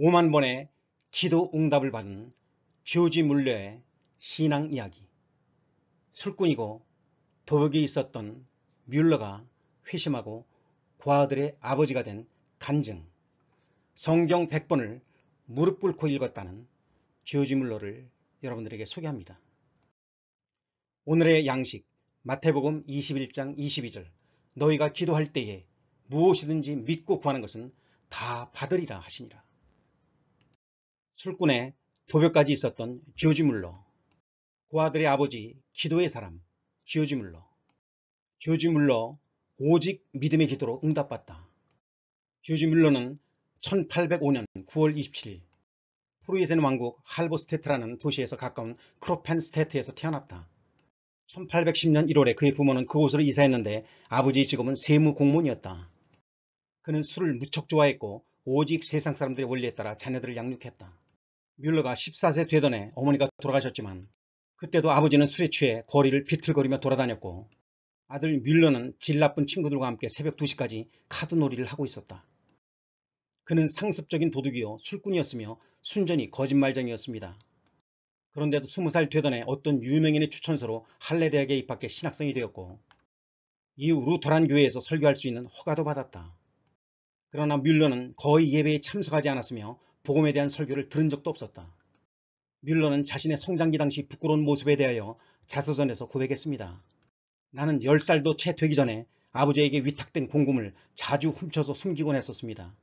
5만 번의 기도 응답을 받은 조지 물레의 신앙 이야기. 술꾼이고 도벽이 있었던 뮬러가 회심하고 과아들의 아버지가 된 간증. 성경 100번을 무릎 꿇고 읽었다는 조지 물러를 여러분들에게 소개합니다. 오늘의 양식 마태복음 21장 22절 너희가 기도할 때에 무엇이든지 믿고 구하는 것은 다 받으리라 하시니라. 술꾼의 도벽까지 있었던 지오지 물러 그 아들의 아버지 기도의 사람 지오지 물러 지오지 물러 오직 믿음의 기도로 응답받다. 지오지 물러는 1805년 9월 27일 프로이센 왕국 할보스테트라는 도시에서 가까운 크로펜스테트에서 태어났다. 1810년 1월에 그의 부모는 그곳으로 이사했는데 아버지 의 직업은 세무 공무원이었다. 그는 술을 무척 좋아했고 오직 세상 사람들의 원리에 따라 자녀들을 양육했다. 뮬러가 14세 되던 해 어머니가 돌아가셨지만 그때도 아버지는 술에 취해 거리를 비틀거리며 돌아다녔고 아들 뮬러는 질 나쁜 친구들과 함께 새벽 2시까지 카드놀이를 하고 있었다. 그는 상습적인 도둑이요 술꾼이었으며 순전히 거짓말쟁이였습니다. 그런데도 20살 되던 해 어떤 유명인의 추천서로 할례대학에 입학해 신학생이 되었고 이후 루터란 교회에서 설교할 수 있는 허가도 받았다. 그러나 뮬러는 거의 예배에 참석하지 않았으며 복음에 대한 설교를 들은 적도 없었다. 뮬러는 자신의 성장기 당시 부끄러운 모습에 대하여 자서전에서 고백했습니다. 나는 10살도 채 되기 전에 아버지에게 위탁된 공금을 자주 훔쳐서 숨기곤 했었습니다.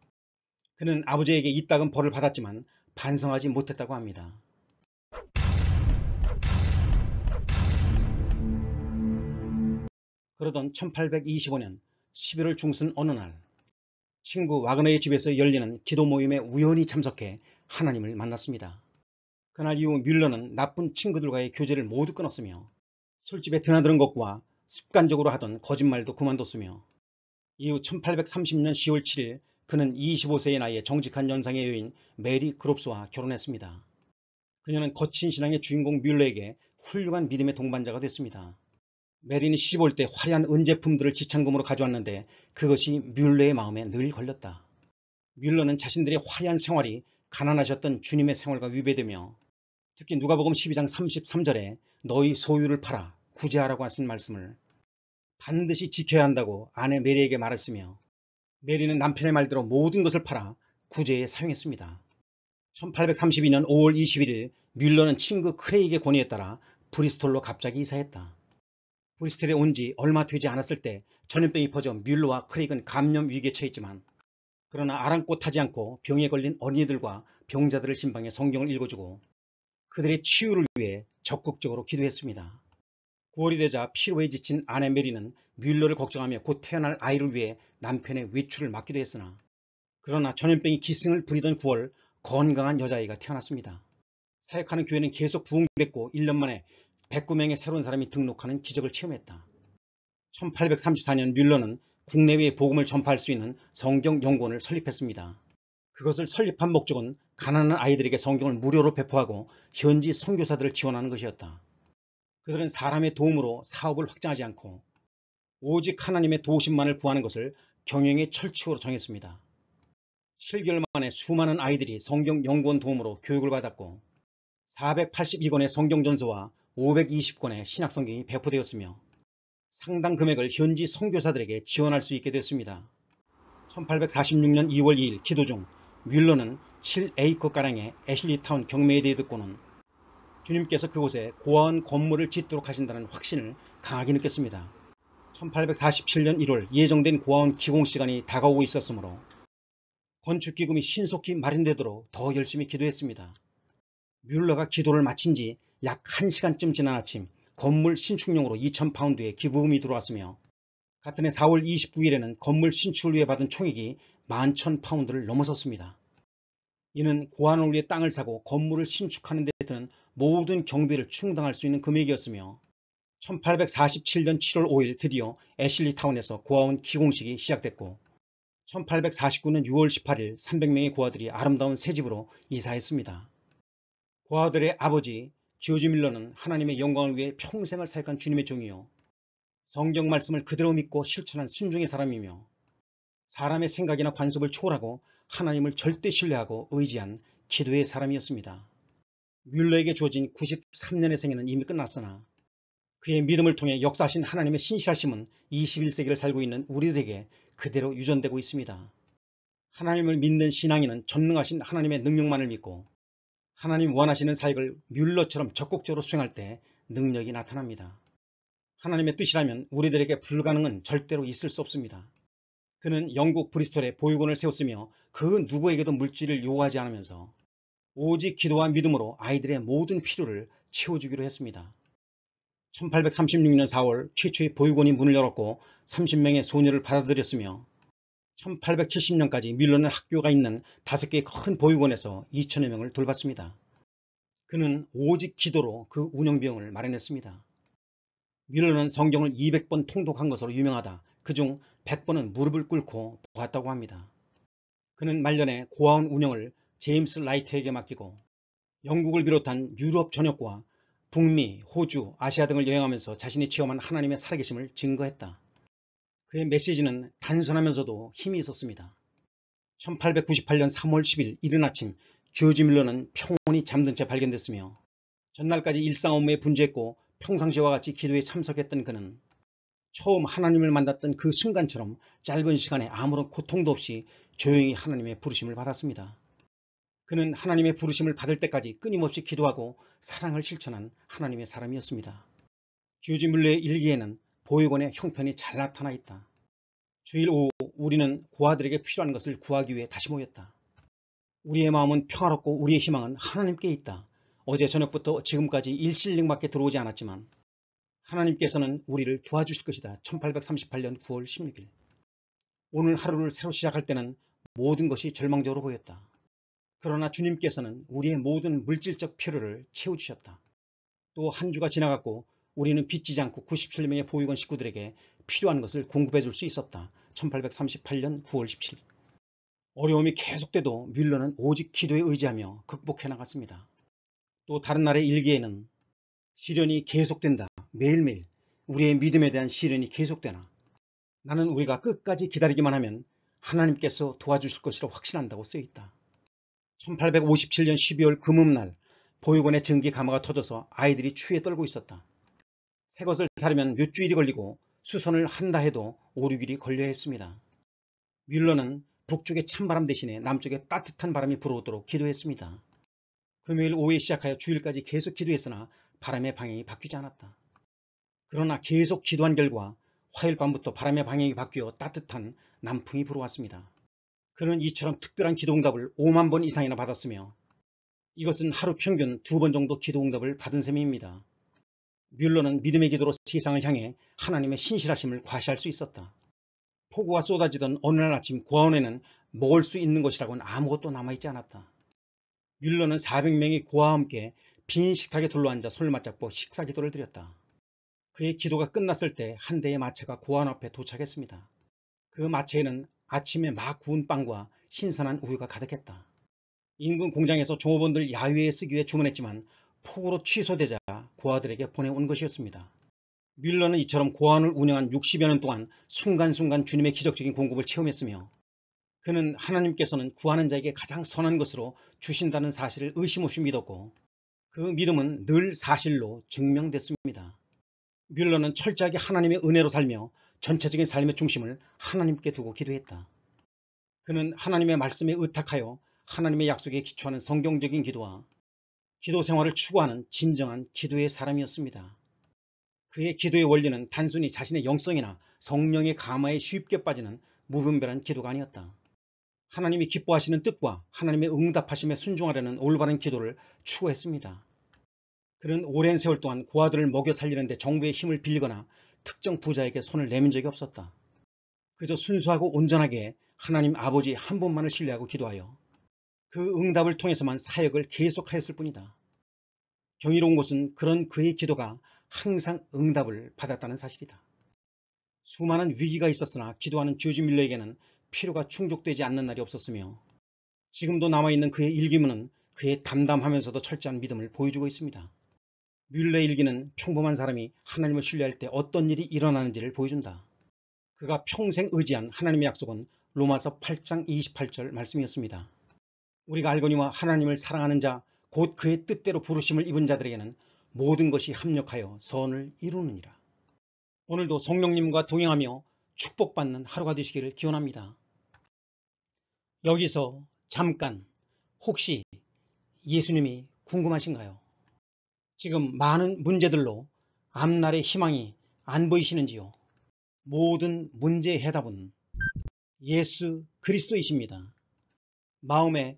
그는 아버지에게 이따금 벌을 받았지만 반성하지 못했다고 합니다. 그러던 1825년 11월 중순 어느 날 친구 와그너의 집에서 열리는 기도 모임에 우연히 참석해 하나님을 만났습니다. 그날 이후 뮬러는 나쁜 친구들과의 교제를 모두 끊었으며 술집에 드나드는 것과 습관적으로 하던 거짓말도 그만뒀으며 이후 1830년 10월 7일 그는 25세의 나이에 정직한 연상의 여인 메리 그롭스와 결혼했습니다. 그녀는 거친 신앙의 주인공 뮬러에게 훌륭한 믿음의 동반자가 됐습니다. 메리는 시집올 때 화려한 은제품들을 지참금으로 가져왔는데 그것이 뮬러의 마음에 늘 걸렸다. 뮬러는 자신들의 화려한 생활이 가난하셨던 주님의 생활과 위배되며 특히 누가복음 12장 33절에 너희 소유를 팔아 구제하라고 하신 말씀을 반드시 지켜야 한다고 아내 메리에게 말했으며 메리는 남편의 말대로 모든 것을 팔아 구제에 사용했습니다. 1832년 5월 21일 뮬러는 친구 크레이의 권위에 따라 브리스톨로 갑자기 이사했다. 브리스텔에온지 얼마 되지 않았을 때 전염병이 퍼져 뮬러와 크릭은 감염 위기에 처했지만 그러나 아랑곳하지 않고 병에 걸린 어린이들과 병자들을 신방해 성경을 읽어주고 그들의 치유를 위해 적극적으로 기도했습니다. 9월이 되자 피로에 지친 아내 메리는 뮬러를 걱정하며 곧 태어날 아이를 위해 남편의 외출을 막기도 했으나 그러나 전염병이 기승을 부리던 9월 건강한 여자아이가 태어났습니다. 사역하는 교회는 계속 부흥됐고 1년 만에 109명의 새로운 사람이 등록하는 기적을 체험했다. 1834년 뮬러는 국내외 복음을 전파할 수 있는 성경 연구원을 설립했습니다. 그것을 설립한 목적은 가난한 아이들에게 성경을 무료로 배포하고 현지 선교사들을 지원하는 것이었다. 그들은 사람의 도움으로 사업을 확장하지 않고 오직 하나님의 도심만을 우 구하는 것을 경영의 철칙으로 정했습니다. 7개월 만에 수많은 아이들이 성경 연구원 도움으로 교육을 받았고 482권의 성경 전서와 520권의 신약성경이 배포되었으며 상당 금액을 현지 선교사들에게 지원할 수 있게 됐습니다. 1846년 2월 2일 기도 중 윌러는 7에이커가량의 애슐리타운 경매에 대해 듣고는 주님께서 그곳에 고아원 건물을 짓도록 하신다는 확신을 강하게 느꼈습니다. 1847년 1월 예정된 고아원 기공 시간이 다가오고 있었으므로 건축기금이 신속히 마련되도록 더 열심히 기도했습니다. 뮬러가 기도를 마친 지약 1시간쯤 지난 아침 건물 신축용으로 2,000파운드의 기부금이 들어왔으며 같은 해 4월 29일에는 건물 신축을 위해 받은 총액이 11,000파운드를 넘어섰습니다. 이는 고안을 위해 땅을 사고 건물을 신축하는 데 드는 모든 경비를 충당할 수 있는 금액이었으며 1847년 7월 5일 드디어 애슐리 타운에서 고아원 기공식이 시작됐고 1849년 6월 18일 300명의 고아들이 아름다운 새 집으로 이사했습니다. 고아들의 아버지 지오지 밀러는 하나님의 영광을 위해 평생을 사역한 주님의 종이요 성경 말씀을 그대로 믿고 실천한 순종의 사람이며 사람의 생각이나 관습을 초월하고 하나님을 절대 신뢰하고 의지한 기도의 사람이었습니다. 뮬러에게 주어진 93년의 생애는 이미 끝났으나 그의 믿음을 통해 역사하신 하나님의 신실하심은 21세기를 살고 있는 우리들에게 그대로 유전되고 있습니다. 하나님을 믿는 신앙인은 전능하신 하나님의 능력만을 믿고 하나님 원하시는 사역을 뮬러처럼 적극적으로 수행할 때 능력이 나타납니다. 하나님의 뜻이라면 우리들에게 불가능은 절대로 있을 수 없습니다. 그는 영국 브리스톨에 보육원을 세웠으며 그 누구에게도 물질을 요구하지 않으면서 오직 기도와 믿음으로 아이들의 모든 필요를 채워주기로 했습니다. 1836년 4월 최초의 보육원이 문을 열었고 30명의 소녀를 받아들였으며 1870년까지 밀러는 학교가 있는 다섯 개의 큰 보육원에서 2천여 명을 돌봤습니다. 그는 오직 기도로 그 운영비용을 마련했습니다. 밀러는 성경을 200번 통독한 것으로 유명하다. 그 중 100번은 무릎을 꿇고 보았다고 합니다. 그는 말년에 고아원 운영을 제임스 라이트에게 맡기고 영국을 비롯한 유럽 전역과 북미, 호주, 아시아 등을 여행하면서 자신이 체험한 하나님의 살아계심을 증거했다. 그의 메시지는 단순하면서도 힘이 있었습니다. 1898년 3월 10일 이른 아침 조지 밀러는 평온히 잠든 채 발견됐으며 전날까지 일상 업무에 분주했고 평상시와 같이 기도에 참석했던 그는 처음 하나님을 만났던 그 순간처럼 짧은 시간에 아무런 고통도 없이 조용히 하나님의 부르심을 받았습니다. 그는 하나님의 부르심을 받을 때까지 끊임없이 기도하고 사랑을 실천한 하나님의 사람이었습니다. 조지 밀러의 일기에는 보육원의 형편이 잘 나타나 있다. 주일 오후 우리는 고아들에게 필요한 것을 구하기 위해 다시 모였다. 우리의 마음은 평화롭고 우리의 희망은 하나님께 있다. 어제 저녁부터 지금까지 일실링밖에 들어오지 않았지만 하나님께서는 우리를 도와주실 것이다. 1838년 9월 16일 오늘 하루를 새로 시작할 때는 모든 것이 절망적으로 보였다. 그러나 주님께서는 우리의 모든 물질적 필요를 채워주셨다. 또 한 주가 지나갔고 우리는 빚지지 않고 97명의 보육원 식구들에게 필요한 것을 공급해 줄 수 있었다. 1838년 9월 17일. 어려움이 계속돼도 뮬러는 오직 기도에 의지하며 극복해 나갔습니다. 또 다른 날의 일기에는 시련이 계속된다. 매일매일 우리의 믿음에 대한 시련이 계속되나 나는 우리가 끝까지 기다리기만 하면 하나님께서 도와주실 것으로 확신한다고 쓰여있다. 1857년 12월 금음날 보육원의 전기 가마가 터져서 아이들이 추위에 떨고 있었다. 새 것을 사려면 몇 주일이 걸리고 수선을 한다 해도 5, 6일이 걸려 했습니다. 뮬러는 북쪽의 찬바람 대신에 남쪽의 따뜻한 바람이 불어오도록 기도했습니다. 금요일 오후에 시작하여 주일까지 계속 기도했으나 바람의 방향이 바뀌지 않았다. 그러나 계속 기도한 결과 화요일 밤부터 바람의 방향이 바뀌어 따뜻한 남풍이 불어왔습니다. 그는 이처럼 특별한 기도응답을 5만 번 이상이나 받았으며 이것은 하루 평균 두 번 정도 기도응답을 받은 셈입니다. 뮬러는 믿음의 기도로 세상을 향해 하나님의 신실하심을 과시할 수 있었다. 폭우가 쏟아지던 어느 날 아침 고아원에는 먹을 수 있는 것이라고는 아무것도 남아있지 않았다. 뮬러는 400명의 고아와 함께 빈 식탁에 둘러앉아 손을 맞잡고 식사 기도를 드렸다. 그의 기도가 끝났을 때 한 대의 마차가 고아원 앞에 도착했습니다. 그 마차에는 아침에 막 구운 빵과 신선한 우유가 가득했다. 인근 공장에서 종업원들 야외에 쓰기 위해 주문했지만 폭으로 취소되자 고아들에게 보내온 것이었습니다. 뮬러는 이처럼 고안을 운영한 60여 년 동안 순간순간 주님의 기적적인 공급을 체험했으며 그는 하나님께서는 구하는 자에게 가장 선한 것으로 주신다는 사실을 의심 없이 믿었고 그 믿음은 늘 사실로 증명됐습니다. 뮬러는 철저하게 하나님의 은혜로 살며 전체적인 삶의 중심을 하나님께 두고 기도했다. 그는 하나님의 말씀에 의탁하여 하나님의 약속에 기초하는 성경적인 기도와 기도 생활을 추구하는 진정한 기도의 사람이었습니다. 그의 기도의 원리는 단순히 자신의 영성이나 성령의 감화에 쉽게 빠지는 무분별한 기도가 아니었다. 하나님이 기뻐하시는 뜻과 하나님의 응답하심에 순종하려는 올바른 기도를 추구했습니다. 그는 오랜 세월 동안 고아들을 먹여 살리는데 정부의 힘을 빌리거나 특정 부자에게 손을 내민 적이 없었다. 그저 순수하고 온전하게 하나님 아버지 한 분만을 신뢰하고 기도하여 그 응답을 통해서만 사역을 계속하였을 뿐이다. 경이로운 것은 그런 그의 기도가 항상 응답을 받았다는 사실이다. 수많은 위기가 있었으나 기도하는 조지 밀러에게는 필요가 충족되지 않는 날이 없었으며 지금도 남아있는 그의 일기문은 그의 담담하면서도 철저한 믿음을 보여주고 있습니다. 뮬러의 일기는 평범한 사람이 하나님을 신뢰할 때 어떤 일이 일어나는지를 보여준다. 그가 평생 의지한 하나님의 약속은 로마서 8장 28절 말씀이었습니다. 우리가 알거니와 하나님을 사랑하는 자곧 그의 뜻대로 부르심을 입은 자들에게는 모든 것이 합력하여 선을 이루느니라. 오늘도 성령님과 동행하며 축복받는 하루가 되시기를 기원합니다. 여기서 잠깐 혹시 예수님이 궁금하신가요? 지금 많은 문제들로 앞날의 희망이 안 보이시는지요? 모든 문제의 해답은 예수 그리스도이십니다. 마음에